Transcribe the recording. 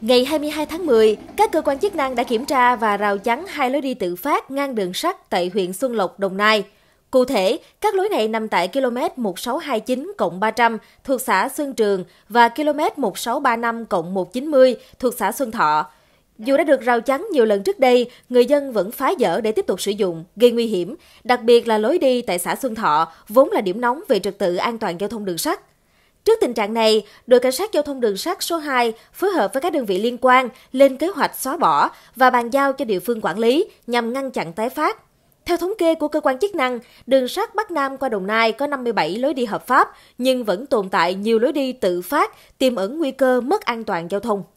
Ngày 22 tháng 10, các cơ quan chức năng đã kiểm tra và rào chắn hai lối đi tự phát ngang đường sắt tại huyện Xuân Lộc, Đồng Nai. Cụ thể, các lối này nằm tại km 1629 300 thuộc xã Xuân Trường và km 1635 190 thuộc xã Xuân Thọ. Dù đã được rào chắn nhiều lần trước đây, người dân vẫn phá dỡ để tiếp tục sử dụng, gây nguy hiểm, đặc biệt là lối đi tại xã Xuân Thọ, vốn là điểm nóng về trật tự an toàn giao thông đường sắt. Trước tình trạng này, đội cảnh sát giao thông đường sắt số 2 phối hợp với các đơn vị liên quan lên kế hoạch xóa bỏ và bàn giao cho địa phương quản lý nhằm ngăn chặn tái phát. Theo thống kê của cơ quan chức năng, đường sắt Bắc Nam qua Đồng Nai có 57 lối đi hợp pháp nhưng vẫn tồn tại nhiều lối đi tự phát, tiềm ẩn nguy cơ mất an toàn giao thông.